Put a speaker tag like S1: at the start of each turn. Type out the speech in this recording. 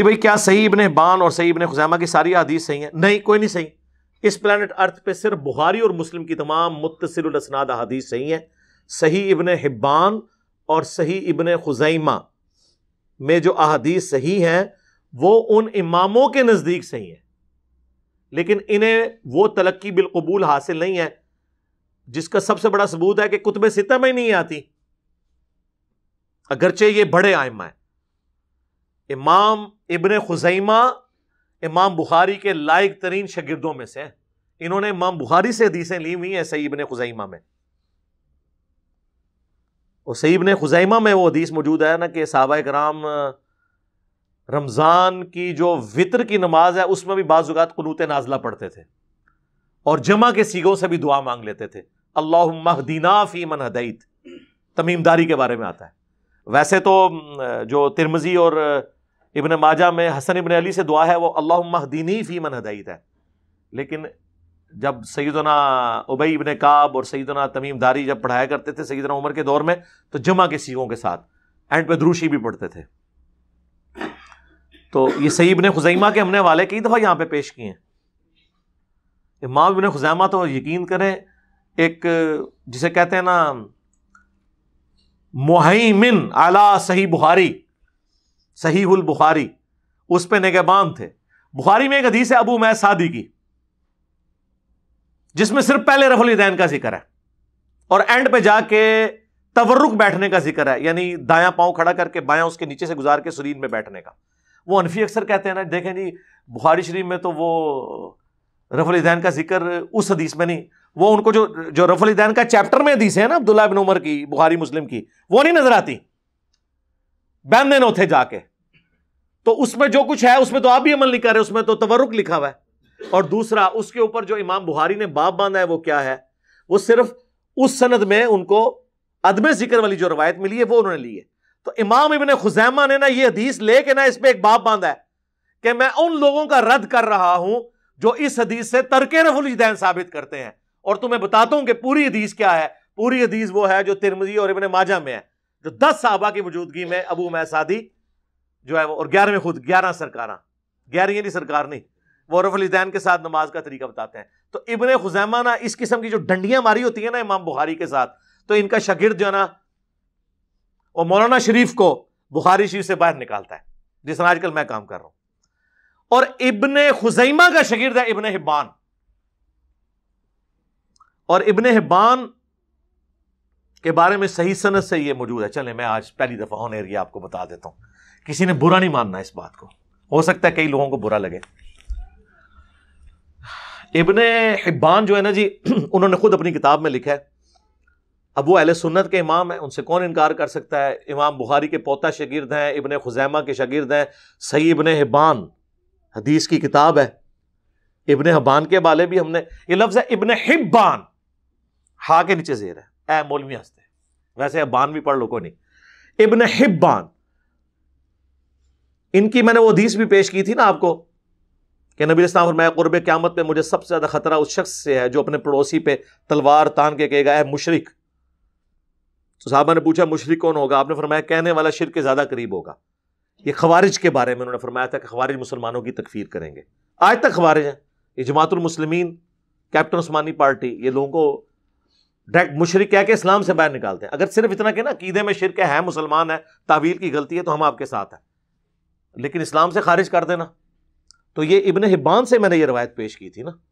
S1: कि भाई क्या सही इबन बान और सही इबन खुजैमा की सारी हदीस सही है नहीं कोई नहीं सही इस प्लानट अर्थ पे सिर्फ बुहारी और मुस्लिम की तमाम मुतसिलसनाद हदीस सही हैं सही इबन हिब्बान और सही इबन खुजैमा में जो अहादीस सही हैं वो उन इमामों के नज़दीक सही है लेकिन इन्हें वो तलक्की बिलकबूल हासिल नहीं है जिसका सबसे बड़ा सबूत है कि कुतब सित में नहीं आती अगरचे ये बड़े आयमा हैं इमाम इबन खुजैमा इमाम बुखारी के लायक तरीन शगिर्दों में से इन्होंने इमाम बुखारी से हदीसें ली हुई हैं सईब ने खुजैमा में और सईब ने खुजैमा में वो हदीस मौजूद है ना कि सहाबा कराम रमज़ान की जो वितर की नमाज है उसमें भी बाज़ात कनूत नाजला पढ़ते थे और जमा के सीगों से भी दुआ मांग लेते थे अल्लाह महदीना फ़ी मन हदैत तमीमदारी के बारे में आता है वैसे तो जो तिरमजी और इबन माजा में हसन इबन अली से दुआ है वो अल्लाह महदीनी फ़ी मन हदाइत है लेकिन जब सईदना उबई इबन काब और सईदना तमीम दारी जब पढ़ाया करते थे सईदना उमर के दौर में तो जमा के सीगों के साथ एंड पे द्रूशी भी पढ़ते थे तो ये सही इबन खुजैमा के हमने वाले कई दफ़ा यहाँ पे पेश किए हैं इमाम इबन खुजैमा तो यकीन करें एक जिसे कहते हैं ना मुहिमिन आला सही बुहारी सही सहीहुल बुखारी उस पर निगहबान थे बुखारी में एक हदीस है अबू मैं सादी की जिसमें सिर्फ पहले रफुलदैन का जिक्र है और एंड पे जाके तवरुक बैठने का जिक्र है यानी दाया पांव खड़ा करके बाया उसके नीचे से गुजार के सुरीन में बैठने का वो अनफी अक्सर कहते हैं ना देखें जी बुखारी शरीफ में तो वो रफुलदैन का जिक्र उस हदीस में नहीं वो उनको जो जो रफुलदैन का चैप्टर में हदीस है ना अब्दुल्ला बिन उमर की बुखारी मुस्लिम की वो नहीं नजर आती बहने न थे जाके तो उसमें जो कुछ है उसमें तो आप भी अमल नहीं कर रहे उसमें तो तवरुक लिखा हुआ है और दूसरा उसके ऊपर जो इमाम बुहारी ने बाप बांधा है वो क्या है वो सिर्फ उस सनद में उनको अदम जिक्र वाली जो रवायत मिली है वो उन्होंने ली है तो इमाम इबन खुजैमा ने ना ये हदीस लेके ना इस पर एक बाप बांधा है कि मैं उन लोगों का रद्द कर रहा हूं जो इस हदीस से तरके तर्क रफुलजदैन साबित करते हैं और तुम्हें तो बताता हूं कि पूरी हदीस क्या है पूरी हदीस वो है जो तिरमजी और इबन माजा में है जो दस साहबा की मौजूदगी में अबू मैं सादी जो है वो और ग्यारहवें खुद ग्यारह सरकार ग्यारहवीं नहीं सरकार नहीं वो औरफ अलीदैन के साथ नमाज का तरीका बताते हैं तो इबन खुजैमा ना इस किस्म की जो डंडियां मारी होती है ना इमाम बुखारी के साथ तो इनका शगिर्द जो है ना और मौलाना शरीफ को बुखारी शरीफ से बाहर निकालता है जिस तरह आजकल मैं काम कर रहा हूं और इबन खुजैमा का शगिर्द है इबन हिब्बान और इबन हिब्बान के बारे में सही सनत से ये मौजूद है चले मैं आज पहली दफ़ा ऑन एरिया आपको बता देता हूँ किसी ने बुरा नहीं मानना इस बात को हो सकता है कई लोगों को बुरा लगे इबन हिब्बान जो है ना जी उन्होंने खुद अपनी किताब में लिखा है अब वो अहल सुन्नत के इमाम हैं उनसे कौन इनकार कर सकता है इमाम बुखारी के पोता शगिर्द हैं इबन खुजैमा के शगिर्द हैं सही इबन हिब्बान हदीस की किताब है इबन हब्बान के बाले भी हमने ये लफ्ज़ है इबन हिब्बान हा के नीचे जेर है ए मौलवी हंसते वैसे अब्बान भी पढ़ लो कोई नहीं इबन हिब्बान इनकी मैंने वो हदीस भी पेश की थी ना आपको कि नबी इस्लाम और मैं कुरब क्यामत पे मुझे सबसे ज़्यादा ख़तरा उस शख्स से है जो अपने पड़ोसी पे तलवार तान के कहेगा है मुशरक तो साहबा ने पूछा मुशरक कौन होगा आपने फरमाया कहने वाला शिर के ज़्यादा करीब होगा ये खवारिज के बारे में उन्होंने फरमाया था कि खवारिज मुसलमानों की तकफीर करेंगे आज तक खवारिज हैं ये जमातुलमसलमिन कैप्टन उस्मानी पार्टी ये लोगों को डायरेक्ट मुशरक कह के इस्लाम से बाहर निकालते हैं अगर सिर्फ इतना कहना कीदे में शिरक है मुसलमान है तावील की गलती है तो हम आपके साथ हैं लेकिन इस्लाम से खारिज कर देना तो ये इबन हिब्बान से मैंने ये रवायत पेश की थी ना